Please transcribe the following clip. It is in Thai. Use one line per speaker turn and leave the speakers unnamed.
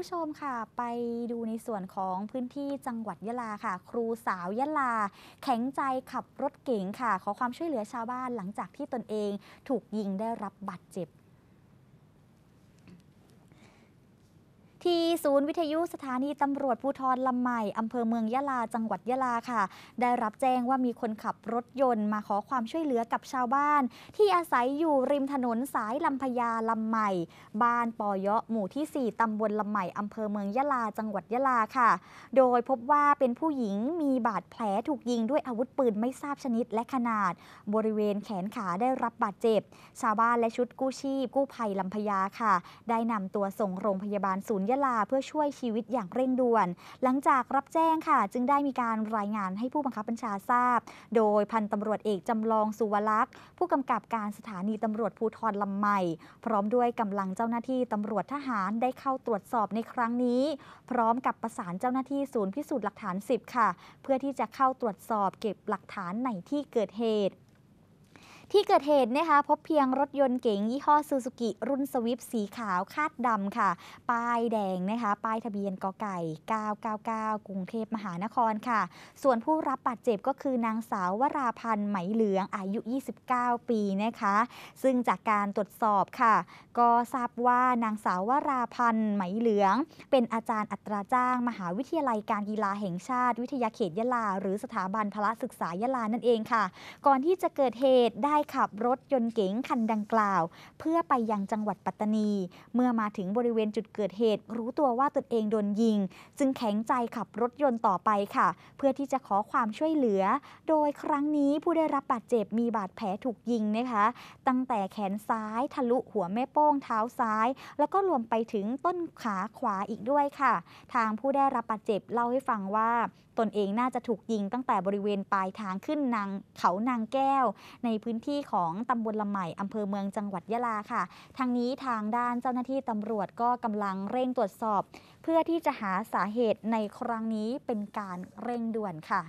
ผู้ชมค่ะ ไปดูในส่วนของพื้นที่จังหวัดยะลาค่ะ ครูสาวยะลา แข็งใจขับรถเก๋งค่ะ ขอความช่วยเหลือชาวบ้านหลังจากที่ตนเองถูกยิงได้รับบาดเจ็บที่ศูนย์วิทยุสถานีตำรวจภูทรลำใหม่ อำเภอเมืองยะลา จังหวัดยะลาค่ะ ได้รับแจ้งว่ามีคนขับรถยนต์มาขอความช่วยเหลือกับชาวบ้านที่อาศัยอยู่ริมถนนสายลำพญาลำใหม่ บ้านปอยะหมู่ที่ 4 ตำบลลำใหม่ อำเภอเมืองยะลา จังหวัดยะลา ค่ะ โดยพบว่าเป็นผู้หญิงมีบาดแผลถูกยิงด้วยอาวุธปืนไม่ทราบชนิดและขนาด บริเวณแขนขาได้รับบาดเจ็บ ชาวบ้านและชุดกู้ชีพ กู้ภัยลำพญา ค่ะ ได้นำตัวส่งโรงพยาบาลศูนย์ยลาเพื่อช่วยชีวิตอย่างเร่งด่วน หลังจากรับแจ้งค่ะ จึงได้มีการรายงานให้ผู้บังคับบัญชาทราบ โดยพันตำรวจเอกจำลองสุวรักษ์ ผู้กำกับการสถานีตำรวจภูทรลำไมพร้อมด้วยกำลังเจ้าหน้าที่ตำรวจทหารได้เข้าตรวจสอบในครั้งนี้ พร้อมกับประสานเจ้าหน้าที่ศูนย์พิสูจน์หลักฐาน 10 ค่ะ เพื่อที่จะเข้าตรวจสอบเก็บหลักฐานในที่เกิดเหตุที่เกิดเหตุนะคะพบเพียงรถยนต์เก๋งยี่ห้อซูซูกิ รุ่นสวิฟสีขาวคาดดำค่ะป้ายแดงนะคะป้ายทะเบียนกไก่ 999 กรุงเทพมหานครค่ะ ส่วนผู้รับบาดเจ็บก็คือนางสาววราพันธ์ ไหมเหลืองอายุ 29 ปีนะคะ ซึ่งจากการตรวจสอบค่ะ ก็ทราบว่านางสาววราพันธ์ ไหมเหลือง เป็นอาจารย์อัตราจ้าง มหาวิทยาลัยการกีฬาแห่งชาติ วิทยาเขตยะลาหรือสถาบันพละศึกษายะลานั่นเองค่ะ ก่อนที่จะเกิดเหตุได้ขับรถยนต์เก๋งคันดังกล่าว เพื่อไปยังจังหวัดปัตตานี เมื่อมาถึงบริเวณจุดเกิดเหตุ รู้ตัวว่าตนเองโดนยิงจึงแข็งใจขับรถยนต์ต่อไปค่ะ เพื่อที่จะขอความช่วยเหลือ โดยครั้งนี้ผู้ได้รับบาดเจ็บมีบาดแผลถูกยิงนะคะ ตั้งแต่แขนซ้าย ทะลุหัวแม่โป้งเท้าซ้าย แล้วก็รวมไปถึงต้นขาขวาอีกด้วยค่ะ ทางผู้ได้รับบาดเจ็บเล่าให้ฟังว่าตนเองน่าจะถูกยิงตั้งแต่บริเวณปลายทางขึ้นนางเขานางแก้วในพื้นที่ที่ของตำบลละใหม่อำเภอเมืองจังหวัดยะลาค่ะ ทางนี้ทางด้านเจ้าหน้าที่ตำรวจก็กำลังเร่งตรวจสอบ เพื่อที่จะหาสาเหตุในครั้งนี้เป็นการเร่งด่วนค่ะ